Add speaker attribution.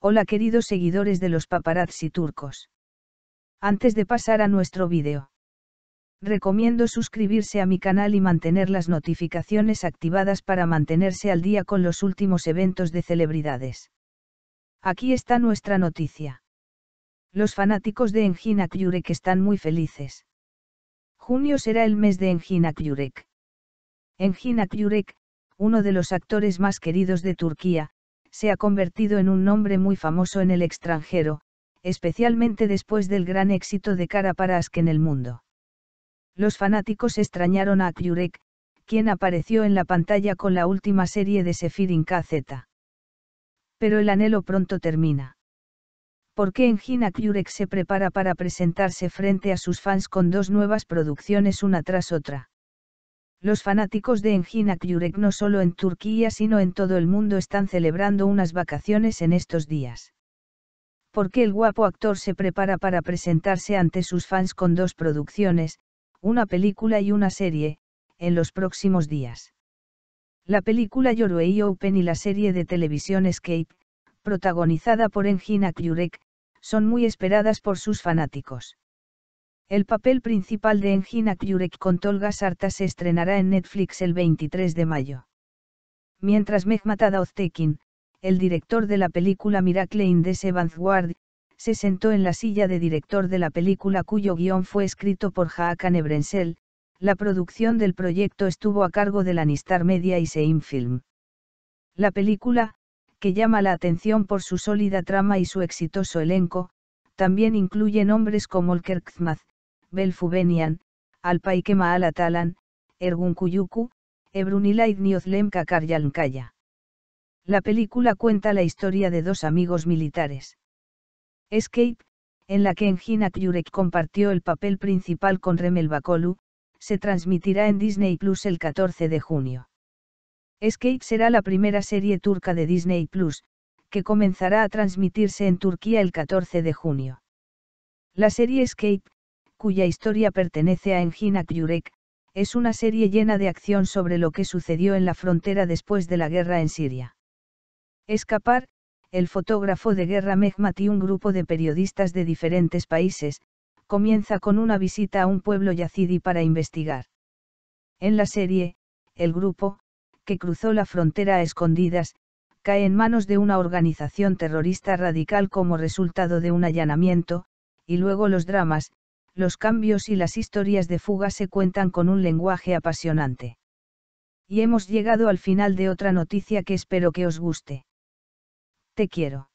Speaker 1: Hola queridos seguidores de los paparazzi turcos. Antes de pasar a nuestro vídeo. Recomiendo suscribirse a mi canal y mantener las notificaciones activadas para mantenerse al día con los últimos eventos de celebridades. Aquí está nuestra noticia. Los fanáticos de Engin Akyürek están muy felices. Junio será el mes de Engin Akyürek. Engin Akyürek, uno de los actores más queridos de Turquía, se ha convertido en un nombre muy famoso en el extranjero, especialmente después del gran éxito de Cara para Ask en el mundo. Los fanáticos extrañaron a Kyurek, quien apareció en la pantalla con la última serie de sephirin KZ. Pero el anhelo pronto termina. ¿Por qué Engin Kyurek se prepara para presentarse frente a sus fans con dos nuevas producciones una tras otra? Los fanáticos de Engin Akyürek no solo en Turquía sino en todo el mundo están celebrando unas vacaciones en estos días. Porque el guapo actor se prepara para presentarse ante sus fans con dos producciones, una película y una serie, en los próximos días. La película Yoruei Open y la serie de televisión Escape, protagonizada por Engin Akyürek, son muy esperadas por sus fanáticos. El papel principal de Engina Kyurek con Tolga Sarta se estrenará en Netflix el 23 de mayo. Mientras Mehmet Oztekin, el director de la película Miracle in the Seventh Ward, se sentó en la silla de director de la película cuyo guión fue escrito por Hakan Ebrensel, la producción del proyecto estuvo a cargo de la Media y Film. La película, que llama la atención por su sólida trama y su exitoso elenco, también incluye nombres como Olker Belfubenian, Alpaikema al Atalan, Kuyuku, Ebrunila kakar Kakaryankaya. La película cuenta la historia de dos amigos militares. Escape, en la que Engin Kyurek compartió el papel principal con Remel Bakolu, se transmitirá en Disney Plus el 14 de junio. Escape será la primera serie turca de Disney Plus, que comenzará a transmitirse en Turquía el 14 de junio. La serie Escape, cuya historia pertenece a Engin Yurek, es una serie llena de acción sobre lo que sucedió en la frontera después de la guerra en Siria. Escapar, el fotógrafo de guerra Mehmet y un grupo de periodistas de diferentes países, comienza con una visita a un pueblo yacidi para investigar. En la serie, el grupo, que cruzó la frontera a escondidas, cae en manos de una organización terrorista radical como resultado de un allanamiento, y luego los dramas, los cambios y las historias de fuga se cuentan con un lenguaje apasionante. Y hemos llegado al final de otra noticia que espero que os guste. Te quiero.